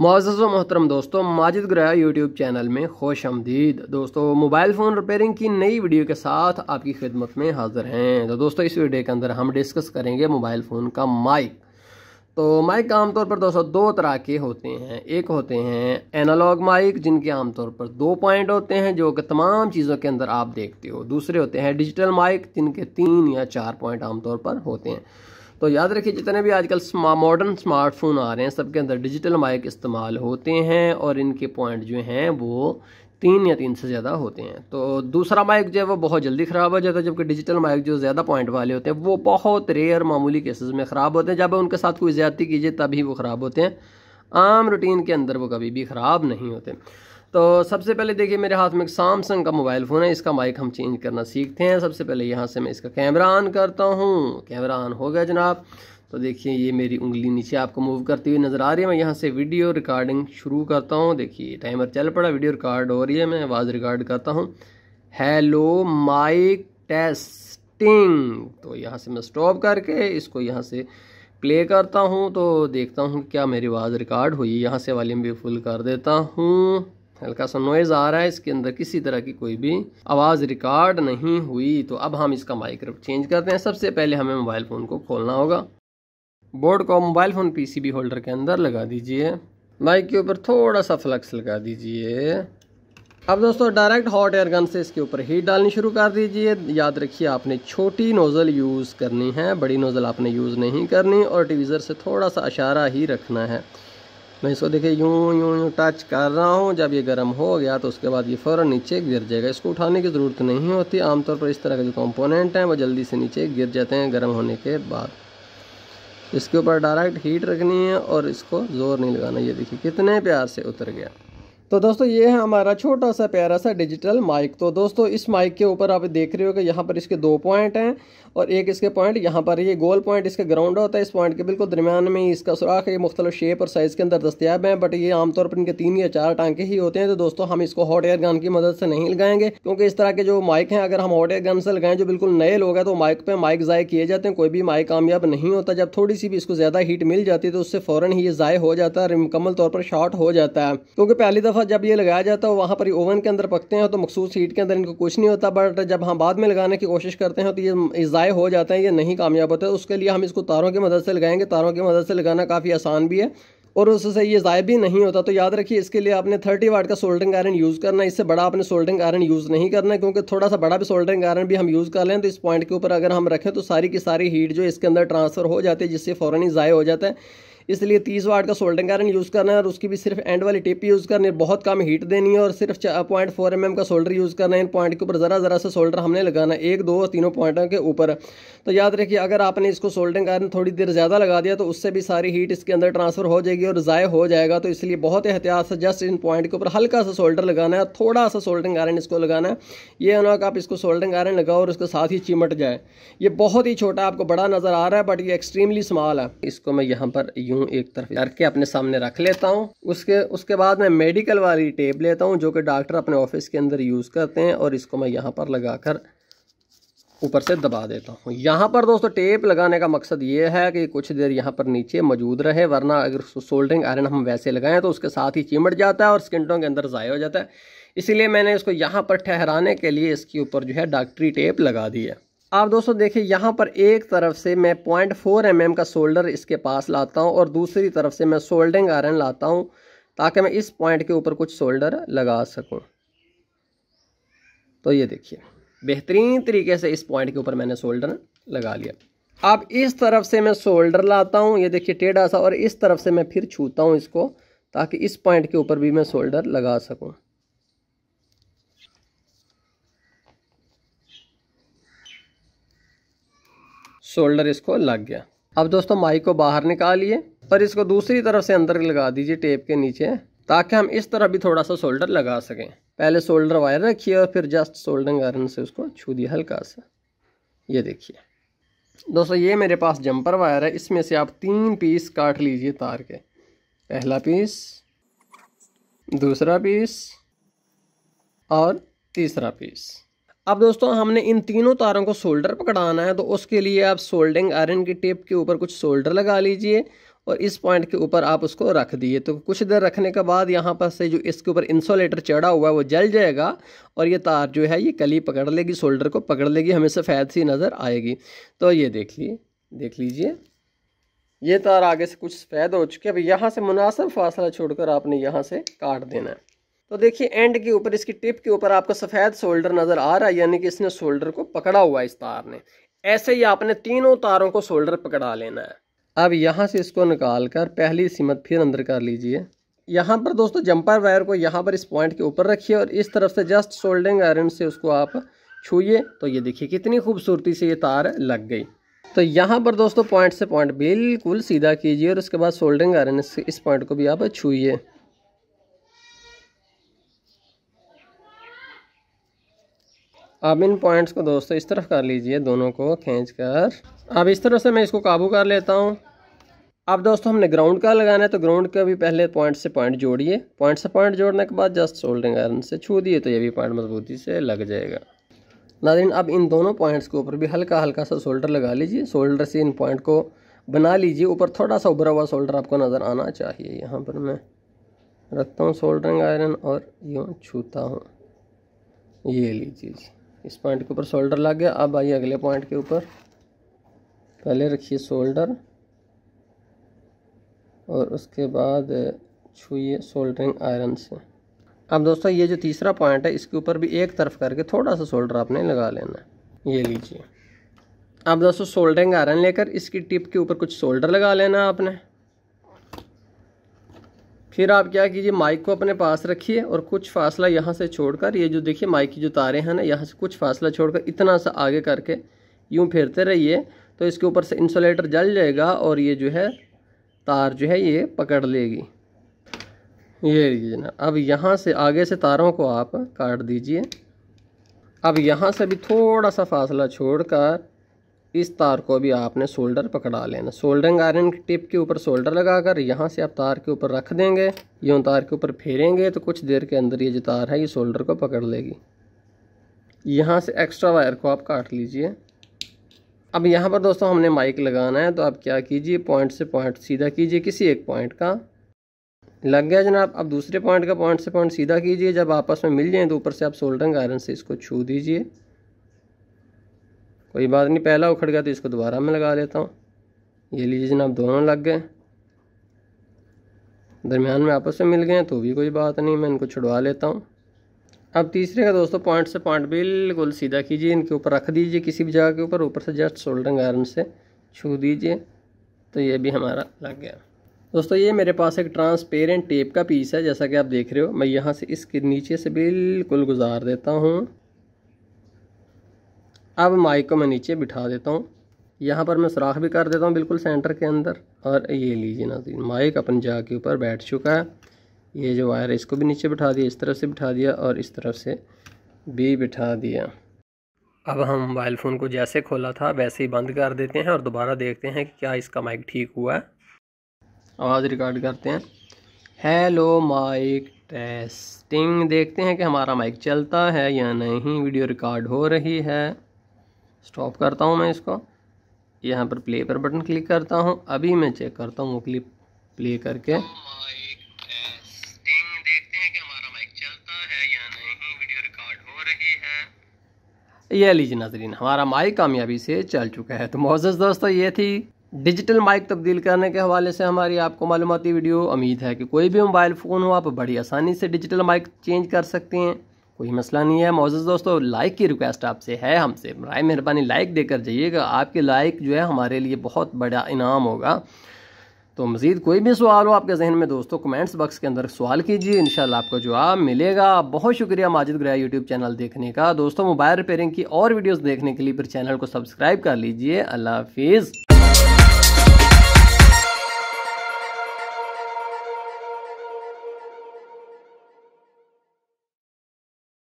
Moses व मोहतरम दोस्तों माजिद ग्रह यूट्यूब चैनल में खुश आमदीद दोस्तों मोबाइल फ़ोन रिपेयरिंग की नई वीडियो के साथ आपकी खिदमत में हाज़िर हैं तो दोस्तों इस वीडियो के अंदर हम डिस्कस करेंगे मोबाइल फ़ोन का माइक तो माइक आमतौर पर दोस्तों दो तरह के होते हैं एक होते हैं एनालॉग माइक जिनके आमतौर पर दो पॉइंट होते हैं जो कि तमाम चीज़ों के अंदर आप देखते हो दूसरे होते हैं डिजिटल माइक जिनके तीन या चार पॉइंट आमतौर पर होते हैं तो याद रखिए जितने भी आजकल स्मा, मॉडर्न स्मार्टफोन आ रहे हैं सबके अंदर डिजिटल माइक इस्तेमाल होते हैं और इनके पॉइंट जो हैं वो तीन या तीन से ज़्यादा होते हैं तो दूसरा माइक जो है वो बहुत जल्दी ख़राब हो जाता है जबकि डिजिटल माइक जो ज़्यादा पॉइंट वाले होते हैं वो बहुत रेयर मामूली केसेस में ख़राब होते हैं जब उनके साथ कोई ज़्यादती कीजिए तभी वो ख़राब होते हैं आम रूटीन के अंदर वो कभी भी ख़राब नहीं होते तो सबसे पहले देखिए मेरे हाथ में एक सैमसंग का मोबाइल फ़ोन है इसका माइक हम चेंज करना सीखते हैं सबसे पहले यहाँ से मैं इसका कैमरा ऑन करता हूँ कैमरा ऑन हो गया जनाब तो देखिए ये मेरी उंगली नीचे आपको मूव करती हुई नज़र आ रही है मैं यहाँ से वीडियो रिकॉर्डिंग शुरू करता हूँ देखिए टाइमर चल पड़ा वीडियो रिकॉर्ड हो रही है मैं आवाज़ रिकॉर्ड करता हूँ हेलो माइक टेस्टिंग तो यहाँ से मैं स्टॉप करके इसको यहाँ से प्ले करता हूँ तो देखता हूँ क्या मेरी आवाज़ रिकॉर्ड हुई यहाँ से वॉल्यूम भी फुल कर देता हूँ हल्का सा नॉइज़ आ रहा है इसके अंदर किसी तरह की कोई भी आवाज़ रिकॉर्ड नहीं हुई तो अब हम इसका माइक्रोफ चेंज करते हैं सबसे पहले हमें मोबाइल फ़ोन को खोलना होगा बोर्ड को मोबाइल फ़ोन पीसीबी होल्डर के अंदर लगा दीजिए माइक के ऊपर थोड़ा सा फ्लक्स लगा दीजिए अब दोस्तों डायरेक्ट हॉट एयर गन से इसके ऊपर हीट डालनी शुरू कर दीजिए याद रखिए आपने छोटी नोज़ल यूज़ करनी है बड़ी नोज़ल आपने यूज़ नहीं करनी और टीवीज़र से थोड़ा सा इशारा ही रखना है मैं इसको देखिए यूं यूं यूं टच कर रहा हूँ जब ये गर्म हो गया तो उसके बाद ये फ़ौर नीचे गिर जाएगा इसको उठाने की ज़रूरत नहीं होती आमतौर पर इस तरह के जो कंपोनेंट हैं वो जल्दी से नीचे गिर जाते हैं गर्म होने के बाद इसके ऊपर डायरेक्ट हीट रखनी है और इसको ज़ोर नहीं लगाना ये देखिए कितने प्यार से उतर गया तो दोस्तों ये है हमारा छोटा सा प्यारा सा डिजिटल माइक तो दोस्तों इस माइक के ऊपर आप देख रहे हो कि यहाँ पर इसके दो पॉइंट हैं और एक इसके पॉइंट यहाँ पर ये गोल पॉइंट इसका ग्राउंड होता है इस पॉइंट के बिल्कुल दरमियान में इसका सुराख है मुख्तलिफ शेप और साइज़ के अंदर दस्तियाब है बट ये आमतौर पर इनके तीन या चार टांके ही होते हैं तो दोस्तों हम इसको हॉट एयर गन की मदद से नहीं लगाएंगे क्योंकि इस तरह के जो माइक हैं अगर हम हॉट एयर गन से लगाएं जो बिल्कुल नए लोग हैं तो माइक पर माइक ज़ाय किए जाते हैं कोई भी माइक कामयाब नहीं होता जब थोड़ी सी भी इसको ज़्यादा हीट मिल जाती है तो उससे फ़ौरन ही ये ज़ाय हो जाता है मुकम्मल तौर पर शॉर्ट हो जाता है क्योंकि पहली दफ़ा पर जब ये लगाया जाता है वहाँ पर ही ओवन के अंदर पकते हैं तो मखसूस हीट के अंदर इनको कुछ नहीं होता बट जब हम बाद में लगाने की कोशिश करते हैं तो ये ज़ाय हो जाते हैं ये नहीं कामयाब होता है तो उसके लिए हम इसको तारों की मदद से लगाएंगे तारों की मदद से लगाना काफ़ी आसान भी है और उससे ये ज़ाय भी नहीं होता तो याद रखिए इसके लिए आपने थर्टी वाट का सोल्डरिंग आयरन यूज़ करना है इससे बड़ा आपने सोल्डरिंग आयरन यूज़ नहीं करना क्योंकि थोड़ा सा बड़ा भी सोल्डरिंग आयरन भी हम यूज़ कर लें तो इस पॉइंट के ऊपर अगर हम रखें तो सारी की सारी हीट जो इसके अंदर ट्रांसफ़र हो जाती है जिससे फ़ौरन ही ज़ाय हो जाता है इसलिए तीस वाट का सोल्डिंग आयरन यूज़ करना है और उसकी भी सिर्फ एंड वाली टिप यूज़ करनी है बहुत कम हीट देनी है और सिर्फ पॉइंट फोर एम का सोल्डर यूज़ करना है इन पॉइंट के ऊपर ज़रा ज़रा से सोल्डर हमने लगाना है एक दो और तीनों पॉइंटों के ऊपर तो याद रखिए अगर आपने इसको सोल्डिंग आयरन थोड़ी देर ज़्यादा लगा दिया तो उससे भी सारी हीट इसके अंदर ट्रांसफ़र हो जाएगी और ज़ाय हो जाएगा तो इसलिए बहुत एहतियात से जस्ट इन पॉइंट के ऊपर हल्का सा सोल्डर लगाना है थोड़ा सा सोल्डिंग आयरन इसको लगाना है ये ना कि आप इसको सोल्डिंग आयरन लगाओ और उसके साथ ही चिमट जाए ये बहुत ही छोटा आपको बड़ा नज़र आ रहा है बट ये एक्सट्रीमली स्मॉल है इसको मैं यहाँ पर हूँ एक तरफ करके अपने सामने रख लेता हूँ उसके उसके बाद मैं मेडिकल वाली टेप लेता हूँ जो कि डॉक्टर अपने ऑफिस के अंदर यूज़ करते हैं और इसको मैं यहाँ पर लगा कर ऊपर से दबा देता हूँ यहाँ पर दोस्तों टेप लगाने का मकसद ये है कि कुछ देर यहाँ पर नीचे मौजूद रहे वरना अगर सोल्डरिंग आयरन हम वैसे लगाएं तो उसके साथ ही चिमट जाता है और स्किनटों के अंदर ज़ाय हो जाता है इसीलिए मैंने इसको यहाँ पर ठहराने के लिए इसके ऊपर जो है डॉक्टरी टेप लगा दी है आप दोस्तों देखिए यहाँ पर एक तरफ से मैं पॉइंट फोर एम का शोल्डर इसके पास लाता हूँ और दूसरी तरफ से मैं सोल्डिंग आयरन लाता हूँ ताकि मैं इस पॉइंट के ऊपर कुछ शोल्डर लगा सकूँ तो ये देखिए बेहतरीन तरीके से इस पॉइंट के ऊपर मैंने शोल्डर लगा लिया अब इस तरफ से मैं शोल्डर लाता हूँ ये देखिए टेढ़ा सा और इस तरफ से मैं फिर छूता हूँ इसको ताकि इस पॉइंट के ऊपर भी मैं शोल्डर लगा सकूँ शोल्डर इसको लग गया अब दोस्तों माई को बाहर निकालिए और इसको दूसरी तरफ से अंदर लगा दीजिए टेप के नीचे ताकि हम इस तरह भी थोड़ा सा शोल्डर लगा सकें पहले शोल्डर वायर रखिए और फिर जस्ट शोल्डरिंग आयरन से उसको छू दिया हल्का सा ये देखिए दोस्तों ये मेरे पास जंपर वायर है इसमें से आप तीन पीस काट लीजिए तार के पहला पीस दूसरा पीस और तीसरा पीस अब दोस्तों हमने इन तीनों तारों को सोल्डर पकड़ाना है तो उसके लिए आप सोल्डिंग आयरन की टेप के ऊपर कुछ सोल्डर लगा लीजिए और इस पॉइंट के ऊपर आप उसको रख दिए तो कुछ देर रखने के बाद यहाँ पर से जो इसके ऊपर इंसोलेटर चढ़ा हुआ है वो जल जाएगा और ये तार जो है ये कली पकड़ लेगी शोल्डर को पकड़ लेगी हमें सफ़ेद सी नज़र आएगी तो ये देख लिए देख लीजिए ये तार आगे से कुछ सफ़ेद हो चुके अब यहाँ से मुनासिब फासला छोड़कर आपने यहाँ से काट देना है तो देखिए एंड के ऊपर इसकी टिप के ऊपर आपको सफ़ेद शोल्डर नज़र आ रहा है यानी कि इसने शोल्डर को पकड़ा हुआ है इस तार ने ऐसे ही आपने तीनों तारों को शोल्डर पकड़ा लेना है अब यहाँ से इसको निकाल कर पहली सीमत फिर अंदर कर लीजिए यहाँ पर दोस्तों जंपर वायर को यहाँ पर इस पॉइंट के ऊपर रखिए और इस तरफ से जस्ट शोल्डिंग आयरन से उसको आप छूए तो ये देखिए कितनी खूबसूरती से ये तार लग गई तो यहाँ पर दोस्तों पॉइंट से पॉइंट बिल्कुल सीधा कीजिए और उसके बाद शोल्डिंग आयरन से इस पॉइंट को भी आप छूए आप इन पॉइंट्स को दोस्तों इस तरफ कर लीजिए दोनों को खींच कर अब इस तरह से मैं इसको काबू कर लेता हूँ अब दोस्तों हमने ग्राउंड का लगाना है तो ग्राउंड का भी पहले पॉइंट से पॉइंट जोड़िए पॉइंट से पॉइंट जोड़ने के बाद जस्ट शोल्डरिंग आयरन से छू दिए तो ये भी पॉइंट मजबूती से लग जाएगा नादिन अब इन दोनों पॉइंट्स के ऊपर भी हल्का हल्का सा सोल्डर लगा लीजिए सोल्डर से इन पॉइंट को बना लीजिए ऊपर थोड़ा सा उभरा हुआ सोल्डर आपको नज़र आना चाहिए यहाँ पर मैं रखता हूँ सोल्डरिंग आयरन और यूँ छूता हूँ ये लीजिए जी इस पॉइंट के ऊपर शोल्डर लग गया अब आइए अगले पॉइंट के ऊपर पहले रखिए शोल्डर और उसके बाद छूए शोल्डरिंग आयरन से अब दोस्तों ये जो तीसरा पॉइंट है इसके ऊपर भी एक तरफ करके थोड़ा सा शोल्डर आपने लगा लेना है ये लीजिए अब दोस्तों शोल्डरिंग आयरन लेकर इसकी टिप के ऊपर कुछ शोल्डर लगा लेना आपने फिर आप क्या कीजिए माइक को अपने पास रखिए और कुछ फासला यहाँ से छोड़कर ये जो देखिए माइक की जो तारे हैं ना यहाँ से कुछ फासला छोड़कर इतना सा आगे करके यूँ फेरते रहिए तो इसके ऊपर से इंसुलेटर जल जाएगा और ये जो है तार जो है ये पकड़ लेगी ये लीजिए ना अब यहाँ से आगे से तारों को आप काट दीजिए अब यहाँ से भी थोड़ा सा फासला छोड़कर इस तार को भी आपने सोल्डर पकड़ा लेना सोल्डरिंग आयरन की टिप के ऊपर सोल्डर लगाकर यहाँ से आप तार के ऊपर रख देंगे यूँ तार के ऊपर फेरेंगे तो कुछ देर के अंदर ये जो तार है ये सोल्डर को पकड़ लेगी यहाँ से एक्स्ट्रा वायर को आप काट लीजिए अब यहाँ पर दोस्तों हमने माइक लगाना है तो आप क्या कीजिए पॉइंट से पॉइंट सीधा कीजिए किसी एक पॉइंट का लग गया जनाब अब दूसरे पॉइंट का पॉइंट से पॉइंट सीधा कीजिए जब आपस में मिल जाए तो ऊपर से आप सोल्डरिंग आयरन से इसको छू दीजिए कोई बात नहीं पहला उखड़ गया तो इसको दोबारा मैं लगा लेता हूँ ये लीजिए जनाब दोनों लग गए दरमियान में आपस में मिल गए तो भी कोई बात नहीं मैं इनको छुड़वा लेता हूँ अब तीसरे का दोस्तों पॉइंट से पॉइंट बिल्कुल सीधा कीजिए इनके ऊपर रख दीजिए किसी भी जगह के ऊपर ऊपर से जस्ट शोल्डरिंग आयरन से छू दीजिए तो ये भी हमारा लग गया दोस्तों ये मेरे पास एक ट्रांसपेरेंट टेप का पीस है जैसा कि आप देख रहे हो मैं यहाँ से इसके नीचे से बिल्कुल गुजार देता हूँ अब माइक को मैं नीचे बिठा देता हूँ यहाँ पर मैं सुराख भी कर देता हूँ बिल्कुल सेंटर के अंदर और ये लीजिए नाजीन माइक अपन जा के ऊपर बैठ चुका है ये जो वायर है इसको भी नीचे बिठा दिया इस तरफ से बिठा दिया और इस तरफ से भी बिठा दिया अब हम मोबाइल फ़ोन को जैसे खोला था वैसे ही बंद कर देते हैं और दोबारा देखते हैं कि क्या इसका माइक ठीक हुआ है आवाज़ रिकॉर्ड करते हैं हेलो माइक टेस्टिंग देखते हैं कि हमारा माइक चलता है या नहीं वीडियो रिकॉर्ड हो रही है स्टॉप करता हूँ मैं इसको यहाँ पर प्ले पर बटन क्लिक करता हूँ अभी मैं चेक करता हूँ वो क्लिप प्ले करके oh यह लीजिए नाजरीन हमारा माइक कामयाबी से चल चुका है तो मोजस दोस्तों ये थी डिजिटल माइक तब्दील करने के हवाले से हमारी आपको मालूमती वीडियो उम्मीद है कि कोई भी मोबाइल फ़ोन हो आप बड़ी आसानी से डिजिटल माइक चेंज कर सकते हैं कोई मसला नहीं है मोज़ दोस्तों लाइक की रिक्वेस्ट आपसे है हमसे राय मेहरबानी लाइक देकर जाइएगा आपके लाइक जो है हमारे लिए बहुत बड़ा इनाम होगा तो मज़ीद कोई भी सवाल हो आपके जहन में दोस्तों कमेंट्स बॉक्स के अंदर सवाल कीजिए इन आपको जवाब मिलेगा बहुत शुक्रिया माजिद ग्रह यूट्यूब चैनल देखने का दोस्तों मोबाइल रिपेयरिंग की और वीडियोज़ देखने के लिए फिर चैनल को सब्सक्राइब कर लीजिए अल्लाह हाफिज़